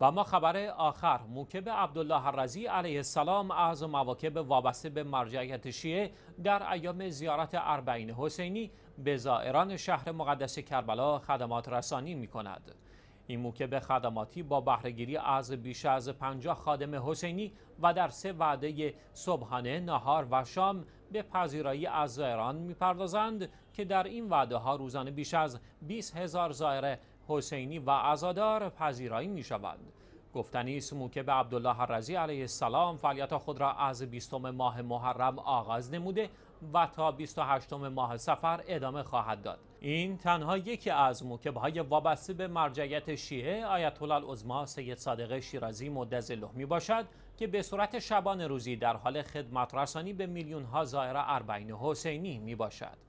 و ما خبر آخر موکب عبدالله رزی علیه السلام از مواکب وابسته به مرجعیت شیعه در ایام زیارت اربعین حسینی به زائران شهر مقدس کربلا خدمات رسانی می کند. این موکب خدماتی با بهرهگیری از بیش از 50 خادم حسینی و در سه وعده صبحانه، نهار و شام به پذیرایی از زائران میپردازند که در این وعده ها روزانه بیش از 20 هزار زائره حسینی و عزادار پذیرایی می شود. گفتنی است به عبدالله رضی علیه السلام فعالیت خود را از 20 ماه محرم آغاز نموده و تا 28 ماه سفر ادامه خواهد داد این تنها یکی از های وابسته به مرجعیت شیعه آیت الله سید صادق شیرازی مدز میباشد می باشد که به صورت شبان روزی در حال خدمت رسانی به میلیون ها زائر اربعین حسینی می باشد